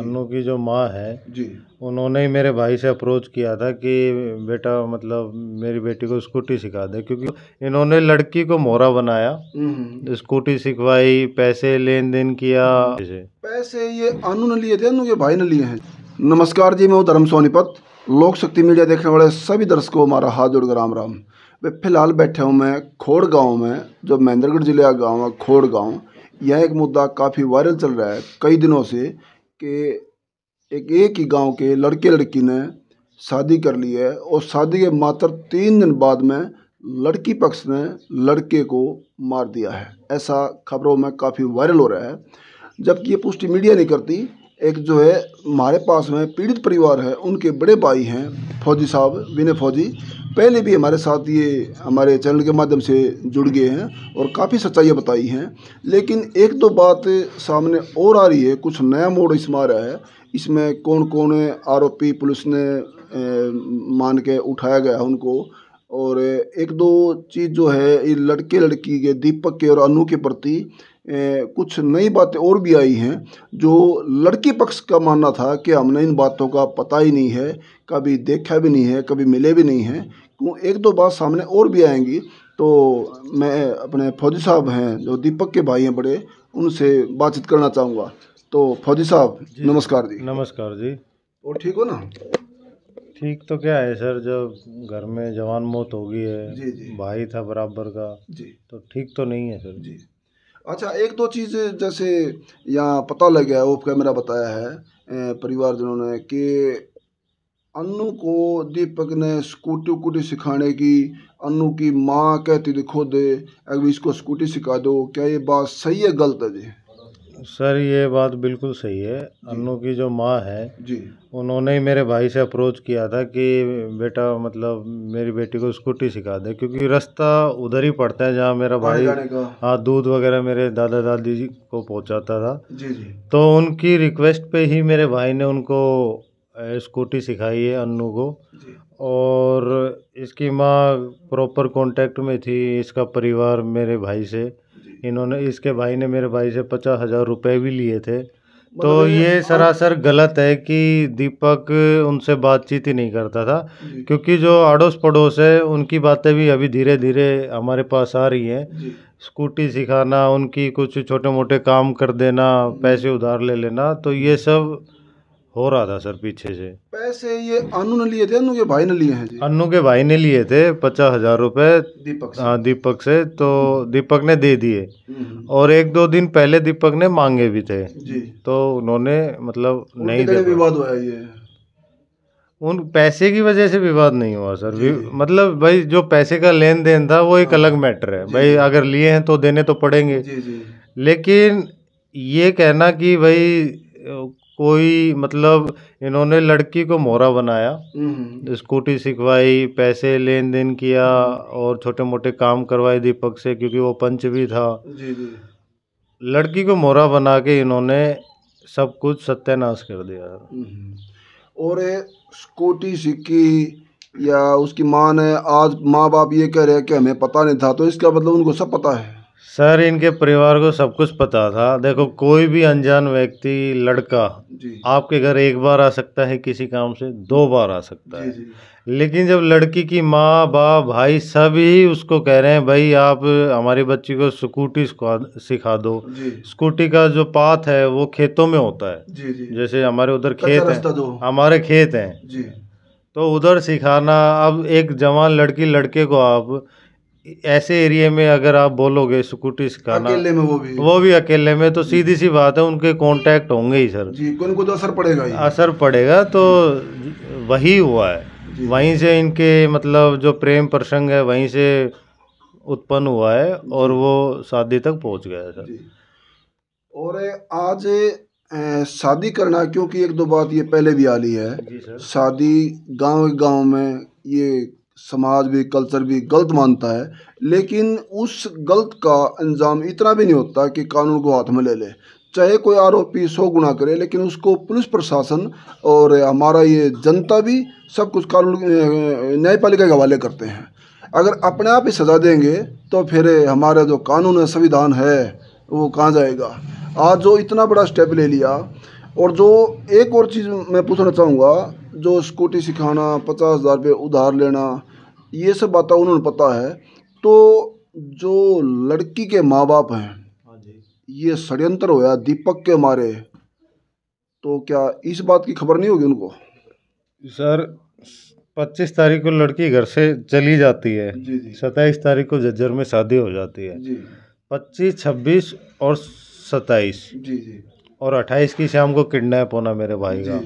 अनु की जो माँ है जी उन्होंने ही मेरे भाई से अप्रोच किया था कि बेटा मतलब मेरी बेटी को स्कूटी सिखा दे क्योंकि इन्होंने लड़की को मोहरा बनाया स्कूटी हम्म। सिखवाई पैसे लेन देन किया पैसे ये अनु ने लिए थे अनु के भाई ने लिए हैं नमस्कार जी मैं हूँ धर्म सोनीपत लोक शक्ति मीडिया देखने वाले सभी दर्शकों हमारा हाथ जोड़कर राम राम वे फिलहाल बैठे हूँ मैं खोड़ गाँव में जो महेंद्रगढ़ जिले का गाँव है खोड़ गाँव यह एक मुद्दा काफ़ी वायरल चल रहा है कई दिनों से कि एक एक ही गांव के लड़के लड़की ने शादी कर ली है और शादी के मात्र तीन दिन बाद में लड़की पक्ष ने लड़के को मार दिया है ऐसा खबरों में काफ़ी वायरल हो रहा है जबकि ये पुष्टि मीडिया नहीं करती एक जो है हमारे पास में पीड़ित परिवार है उनके बड़े भाई हैं फौजी साहब विनय फौजी पहले भी हमारे साथ ये हमारे चैनल के माध्यम से जुड़ गए हैं और काफ़ी सच्चाइयाँ बताई हैं लेकिन एक दो बात सामने और आ रही है कुछ नया मोड़ इसमें आ रहा है इसमें कौन कौन आरोपी पुलिस ने मान के उठाया गया उनको और एक दो चीज़ जो है ये लड़के लड़की के दीपक के और अनु के प्रति कुछ नई बातें और भी आई हैं जो लड़की पक्ष का मानना था कि हमने इन बातों का पता ही नहीं है कभी देखा भी नहीं है कभी मिले भी नहीं हैं क्यों एक दो बात सामने और भी आएंगी तो मैं अपने फौजी साहब हैं जो दीपक के भाई हैं बड़े उनसे बातचीत करना चाहूँगा तो फौजी साहब नमस्कार जी नमस्कार जी और ठीक हो ना ठीक तो क्या है सर जब घर में जवान मौत हो गई है जी जी भाई था बराबर का जी तो ठीक तो नहीं है सर जी अच्छा एक दो चीज़ जैसे यहाँ पता लग गया ऑफ कैमरा बताया है परिवारजनों ने कि अन्नू को दीपक ने स्कूटी उकूटी सिखाने की अन्नू की माँ कहती थी खुद अगर इसको स्कूटी सिखा दो क्या ये बात सही है गलत है जी सर ये बात बिल्कुल सही है अनु की जो माँ है जी उन्होंने ही मेरे भाई से अप्रोच किया था कि बेटा मतलब मेरी बेटी को स्कूटी सिखा दे क्योंकि रास्ता उधर ही पड़ता है जहाँ मेरा भाई हाँ दूध वगैरह मेरे दादा दादी जी को पहुँचाता था जी जी तो उनकी रिक्वेस्ट पे ही मेरे भाई ने उनको स्कूटी सिखाई है अनु को और इसकी माँ प्रॉपर कॉन्टेक्ट में थी इसका परिवार मेरे भाई से इन्होंने इसके भाई ने मेरे भाई से पचास हज़ार रुपये भी लिए थे मतलब तो ये हाँ। सरासर गलत है कि दीपक उनसे बातचीत ही नहीं करता था क्योंकि जो अड़ोस पड़ोस है उनकी बातें भी अभी धीरे धीरे हमारे पास आ रही हैं स्कूटी सिखाना उनकी कुछ छोटे मोटे काम कर देना पैसे उधार ले लेना तो ये सब हो रहा था सर पीछे से पैसे ये अनु ने लिए थे अनु के भाई ने लिए हैं जी अनु के भाई ने लिए थे पचास हजार रूपए दीपक से हाँ दीपक से तो दीपक ने दे दिए हम्म। और एक दो दिन पहले दीपक ने मांगे भी थे जी तो उन्होंने मतलब नहीं दे विवाद हुआ ये उन पैसे की वजह से विवाद नहीं हुआ सर मतलब भाई जो पैसे का लेन देन था वो एक हाँ। अलग मैटर है भाई अगर लिए हैं तो देने तो पड़ेंगे जी जी लेकिन ये कहना कि भाई कोई मतलब इन्होंने लड़की को मोहरा बनाया हम्म, हम्म। स्कूटी सिखवाई पैसे लेन देन किया हम्म। और छोटे मोटे काम करवाए दीपक से क्योंकि वो पंच भी था जी जी लड़की को मोहरा बना के इन्होंने सब कुछ सत्यानाश कर दिया और स्कूटी सीखी या उसकी माँ ने आज माँ बाप ये कह रहे हैं कि हमें पता नहीं था तो इसका मतलब उनको सब पता है सर इनके परिवार को सब कुछ पता था देखो कोई भी अनजान व्यक्ति लड़का आपके घर एक बार आ सकता है किसी काम से दो बार आ सकता है लेकिन जब लड़की की माँ बाप भाई सब ही उसको कह रहे हैं भाई आप हमारी बच्ची को स्कूटी सिखा दो स्कूटी का जो पाथ है वो खेतों में होता है जी जी। जैसे हमारे उधर खेत है हमारे खेत हैं तो उधर सिखाना अब एक जवान लड़की लड़के को आप ऐसे एरिया में अगर आप बोलोगे स्कूटी सिखाना अकेले में वो भी वो भी अकेले में तो सीधी सी बात है उनके कांटेक्ट होंगे ही सर जी उनको तो असर पड़ेगा ही असर पड़ेगा तो वही हुआ है वहीं से इनके मतलब जो प्रेम प्रसंग है वहीं से उत्पन्न हुआ है और वो शादी तक पहुंच गया है सर और आज शादी करना क्योंकि एक दो बात ये पहले भी आ रही है शादी गांव गांव में ये समाज भी कल्चर भी गलत मानता है लेकिन उस गलत का अंजाम इतना भी नहीं होता कि कानून को हाथ में ले ले चाहे कोई आरोपी सौ गुना करे लेकिन उसको पुलिस प्रशासन और हमारा ये जनता भी सब कुछ कानून न्यायपालिका के हवाले करते हैं अगर अपने आप ही सजा देंगे तो फिर हमारा जो कानून है संविधान है वो कहाँ जाएगा आज जो इतना बड़ा स्टेप ले लिया और जो एक और चीज़ मैं पूछना चाहूँगा जो स्कूटी सिखाना पचास हज़ार रुपये उधार लेना ये सब बातें उन्होंने पता है तो जो लड़की के माँ बाप हैं हाँ ये षड्यंत्र होया दीपक के मारे तो क्या इस बात की खबर नहीं होगी उनको सर पच्चीस तारीख को लड़की घर से चली जाती है सत्ताईस तारीख को जज्जर में शादी हो जाती है पच्चीस छब्बीस और सत्ताईस और अट्ठाईस की शाम को किडनैप होना मेरे भाई का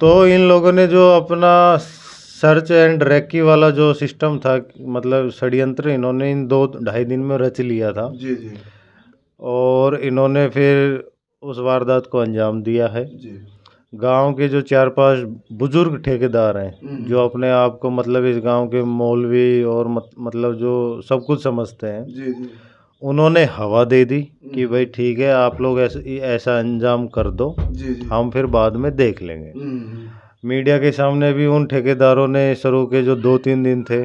तो इन लोगों ने जो अपना सर्च एंड रेकी वाला जो सिस्टम था मतलब षड्यंत्र इन्होंने इन दो ढाई दिन में रच लिया था जी जी और इन्होंने फिर उस वारदात को अंजाम दिया है गांव के जो चार पांच बुजुर्ग ठेकेदार हैं हम्म। जो अपने आप को मतलब इस गांव के मौलवी और मत, मतलब जो सब कुछ समझते हैं जी जी उन्होंने हवा दे दी हम्म। कि भाई ठीक है आप लोग ऐसा ऐसा अंजाम कर दो हम फिर बाद में देख लेंगे हम्म, हम्म। मीडिया के सामने भी उन ठेकेदारों ने शुरू के जो दो तीन दिन थे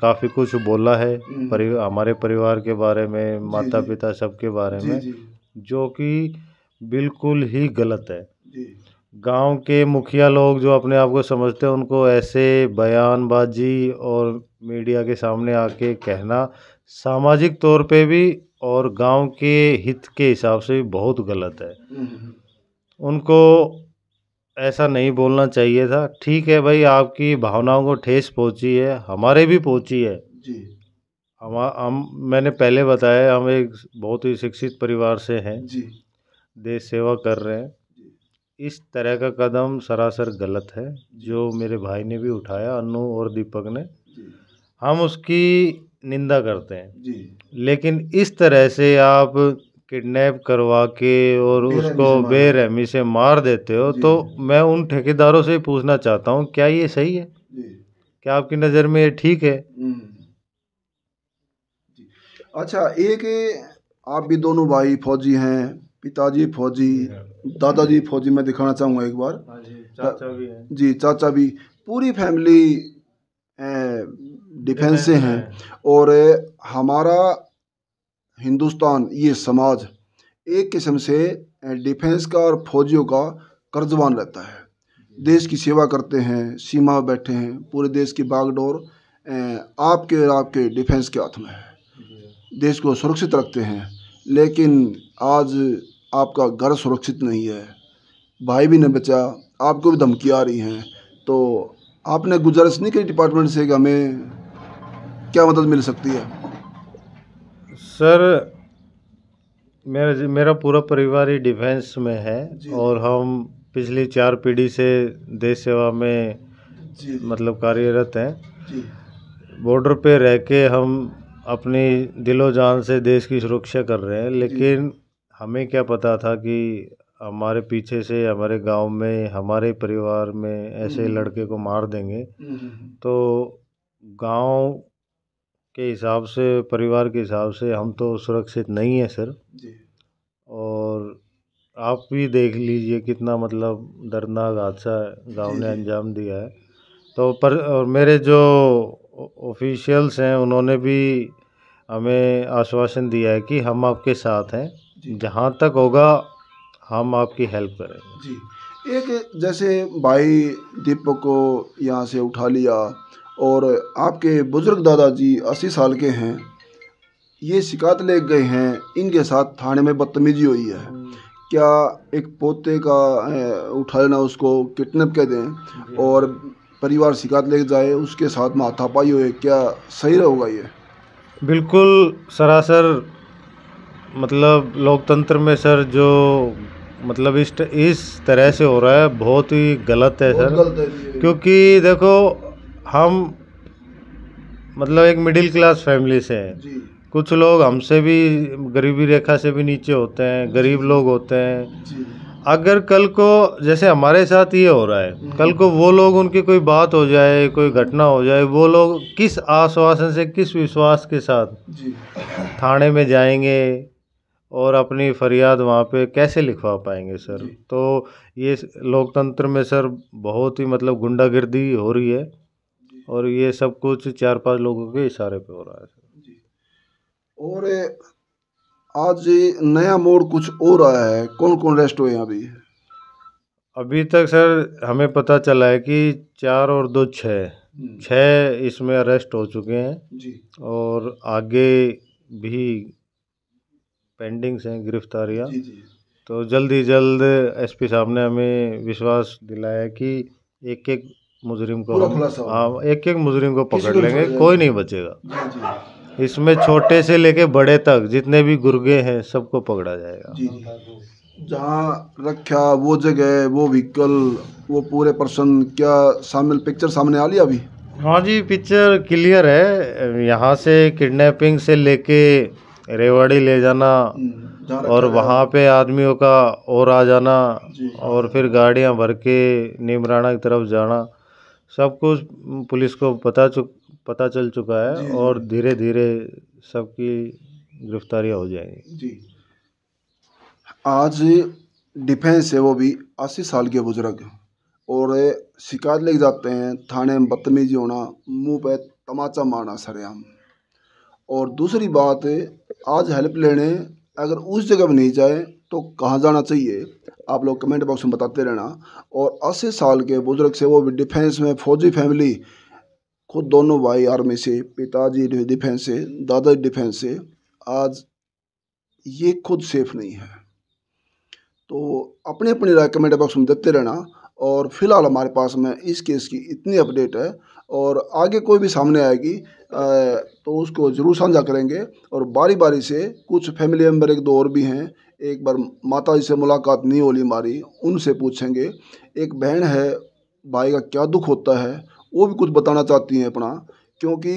काफ़ी कुछ बोला है परि हमारे परिवार के बारे में माता पिता सबके बारे में जो कि बिल्कुल ही गलत है गांव के मुखिया लोग जो अपने आप को समझते हैं उनको ऐसे बयानबाजी और मीडिया के सामने आके कहना सामाजिक तौर पे भी और गांव के हित के हिसाब से भी बहुत गलत है हम्म। उनको ऐसा नहीं बोलना चाहिए था ठीक है भाई आपकी भावनाओं को ठेस पहुंची है हमारे भी पहुंची है हम हम मैंने पहले बताया हम एक बहुत ही शिक्षित परिवार से हैं देश सेवा कर रहे हैं इस तरह का कदम सरासर गलत है जो मेरे भाई ने भी उठाया अनु और दीपक ने हम उसकी निंदा करते हैं जी लेकिन इस तरह से आप किडनैप करवा के और उसको बेरहमी से मार देते हो तो मैं उन ठेकेदारों से पूछना चाहता हूँ क्या ये सही है क्या आपकी नज़र में ये ठीक है हम्म। अच्छा एक आप भी दोनों भाई फौजी हैं पिताजी फौजी दादाजी फौजी मैं दिखाना चाहूँगा एक बार हाँ जी चाचा भी है जी चाचा भी पूरी फैमिली डिफेंस से हैं और eh, हमारा हिंदुस्तान ये समाज एक किस्म से डिफेंस eh, का और फौजियों का कर्जवान रहता है देश की सेवा करते हैं सीमा में बैठे हैं पूरे देश की बागडोर eh, आपके और आपके डिफेंस के हाथ में है देश को सुरक्षित रखते हैं लेकिन आज आपका घर सुरक्षित नहीं है भाई भी नहीं बचा आपको भी धमकी आ रही हैं तो आपने गुजारिश नहीं करी डिपार्टमेंट से कि हमें क्या मदद मिल सकती है सर मेरा मेरा पूरा परिवार ही डिफेंस में है और हम पिछली चार पीढ़ी से देश सेवा में मतलब कार्यरत हैं बॉर्डर पे रह के हम अपनी दिलो जान से देश की सुरक्षा कर रहे हैं लेकिन हमें क्या पता था कि हमारे पीछे से हमारे गांव में हमारे परिवार में ऐसे हम्म। लड़के को मार देंगे हम्म, हम्म, तो गांव के हिसाब से परिवार के हिसाब से हम तो सुरक्षित नहीं हैं सर और आप भी देख लीजिए कितना मतलब दर्दनाक हादसा गाँव ने अंजाम दिया है तो पर और मेरे जो ऑफिशियल्स हैं उन्होंने भी हमें आश्वासन दिया है कि हम आपके साथ हैं जहाँ तक होगा हम आपकी हेल्प करेंगे जी एक जैसे भाई दीपक को यहाँ से उठा लिया और आपके बुज़ुर्ग दादाजी अस्सी साल के हैं ये शिकायत ले गए हैं इनके साथ थाने में बदतमीजी हुई है क्या एक पोते का उठा लेना उसको किडनेप कर दें और परिवार शिकायत ले जाए उसके साथ माथापाई हुए क्या सही रहेगा ये बिल्कुल सरासर मतलब लोकतंत्र में सर जो मतलब इस इस तरह से हो रहा है बहुत ही गलत है सर गलत है क्योंकि देखो हम मतलब एक मिडिल क्लास फैमिली से हैं कुछ लोग हमसे भी गरीबी रेखा से भी नीचे होते हैं गरीब लोग होते हैं अगर कल को जैसे हमारे साथ ये हो रहा है हम्म। कल को वो लोग उनकी कोई बात हो जाए कोई घटना हो जाए वो लोग किस आश्वासन से किस विश्वास के साथ थाने में जाएंगे और अपनी फरियाद वहाँ पे कैसे लिखवा पाएंगे सर तो ये लोकतंत्र में सर बहुत ही मतलब गुंडागर्दी हो रही है और ये सब कुछ चार पांच लोगों के इशारे पे हो रहा है और आज नया मोड़ कुछ हो रहा है कौन कौन रेस्ट हुए अभी अभी तक सर हमें पता चला है कि चार और दो छः हम्म। छः इसमें अरेस्ट हो चुके हैं जी और आगे भी पेंडिंग्स हैं गिरफ्तारियाँ तो जल्द ही जल्द एसपी साहब ने हमें विश्वास दिलाया कि एक एक मुजरिम को हम हाँ, एक एक मुजरिम को पकड़ लेंगे कोई नहीं बचेगा इसमें छोटे से लेके बड़े तक जितने भी गुर्गे हैं सबको पकड़ा जाएगा जहाँ रखा वो जगह वो व्हीकल वो पूरे पर्सन क्या शामिल पिक्चर सामने आ लिया अभी हाँ जी पिक्चर क्लियर है यहाँ से किडनैपिंग से लेके रेवाड़ी ले जाना हम्म, और वहाँ पे आदमियों का और आ जाना और फिर गाड़ियाँ भर के नीमराणा की तरफ जाना सब कुछ पुलिस को पता चुक पता चल चुका है और धीरे धीरे सबकी गिरफ्तारियाँ हो जाएंगी जी आज डिफेंस है वो भी अस्सी साल के बुजुर्ग और शिकायत लेके जाते हैं थाने में बदतमीजी होना मुंह पे तमाचा मारना सरेआम और दूसरी बात आज हेल्प लेने अगर उस जगह पर नहीं जाए तो कहाँ जाना चाहिए आप लोग कमेंट बॉक्स में बताते रहना और अस्सी साल के बुजुर्ग से वो भी डिफेंस में फौजी फैमिली खुद दोनों भाई आर्मी से पिताजी डिफेंस से दादा डिफेंस से आज ये खुद सेफ नहीं है तो अपने अपने राय कमेंट बॉक्स में देते रहना और फिलहाल हमारे पास में इस केस की इतनी अपडेट है और आगे कोई भी सामने आएगी तो उसको ज़रूर साझा करेंगे और बारी बारी से कुछ फैमिली मेम्बर एक दो और भी हैं एक बार माता जी से मुलाकात नहीं होली हमारी उनसे पूछेंगे एक बहन है भाई का क्या दुख होता है वो भी कुछ बताना चाहती हैं अपना क्योंकि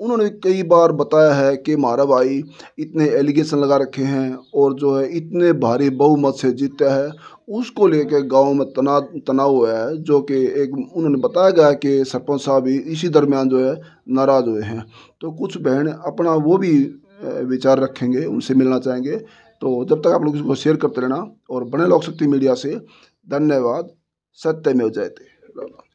उन्होंने कई बार बताया है कि मारा भाई इतने एलिगेशन लगा रखे हैं और जो है इतने भारी बहुमत से जीता है उसको लेकर गांव में तना तनाव हुआ है जो कि एक उन्होंने बताया गया कि सरपंच साहब भी इसी दरमियान जो है नाराज़ हुए हैं तो कुछ बहन अपना वो भी विचार रखेंगे उनसे मिलना चाहेंगे तो जब तक आप लोग इसको शेयर करते रहना और बने लोक शक्ति मीडिया से धन्यवाद सत्य में हो थे